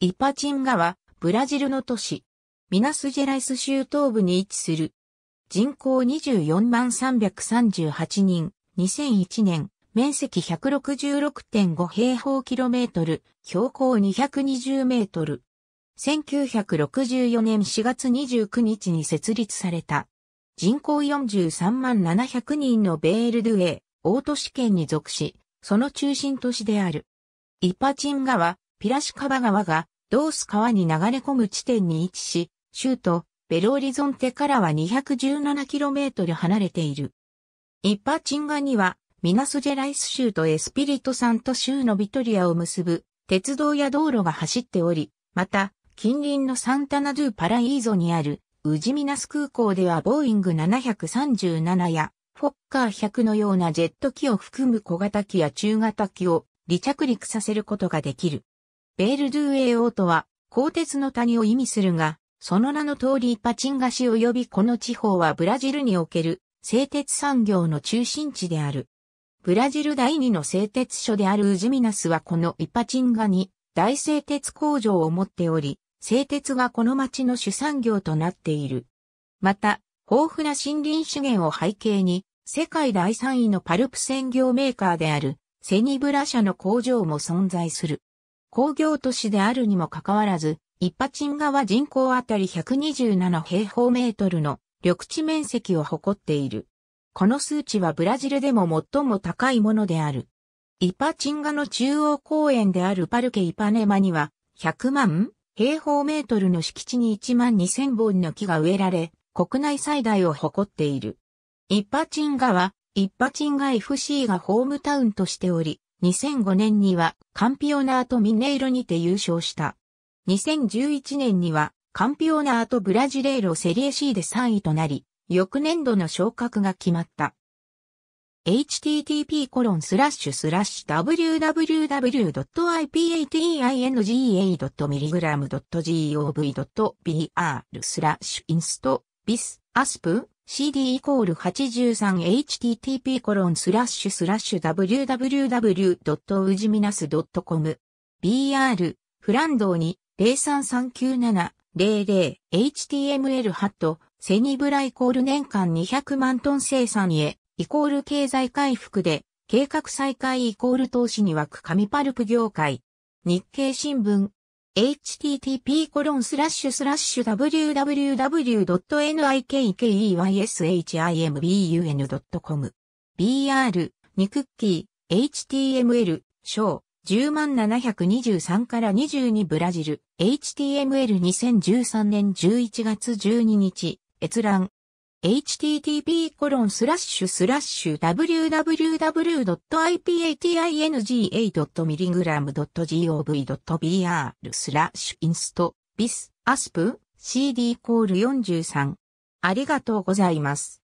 イパチンガは、ブラジルの都市、ミナスジェライス州東部に位置する。人口24万338人、2001年、面積166.5平方キロメートル、標高220メートル。1964年4月29日に設立された。人口43万700人のベールドゥエ、大都市圏に属し、その中心都市である。イパチンガは、ピラシカバ川がドース川に流れ込む地点に位置し、州都ベローリゾンテからは 217km 離れている。一般ンガにはミナスジェライス州とエスピリトサント州のビトリアを結ぶ鉄道や道路が走っており、また近隣のサンタナドゥパライーゾにあるウジミナス空港ではボーイング737やフォッカー100のようなジェット機を含む小型機や中型機を離着陸させることができる。ベールドゥーエーオートは、鋼鉄の谷を意味するが、その名の通りパチンガ市及びこの地方はブラジルにおける製鉄産業の中心地である。ブラジル第二の製鉄所であるウジミナスはこのイパチンガに大製鉄工場を持っており、製鉄がこの町の主産業となっている。また、豊富な森林資源を背景に、世界第3位のパルプ専業メーカーであるセニブラ社の工場も存在する。工業都市であるにもかかわらず、一チンガは人口あたり127平方メートルの緑地面積を誇っている。この数値はブラジルでも最も高いものである。イパチンガの中央公園であるパルケイパネマには、100万平方メートルの敷地に1万2000本の木が植えられ、国内最大を誇っている。イパチンガは、イパチンガ FC がホームタウンとしており、2005年にはカンピオナートミネイロにて優勝した。2011年にはカンピオナートブラジレーロセリエ C で3位となり、翌年度の昇格が決まった。http コロンスラッシュスラッシュ www.ipatenga.milligram.gov.br スラッシュインストビスアスプ CD イコール 83http コロンスラッシュスラッシュ www.ujiminas.com br フランドに03397000 html ハットセニブライコール年間200万トン生産へイコール経済回復で計画再開イコール投資に湧く紙パルプ業界日経新聞 http://www.nikkeyimbun.com br 2クッキー html 小、10723から22ブラジル html2013 年11月12日閲覧 h t t p w w w i p a t i n g a m i l l i n g r a m g o v b r スラッシュインストビスアスプ CD コール43ありがとうございます。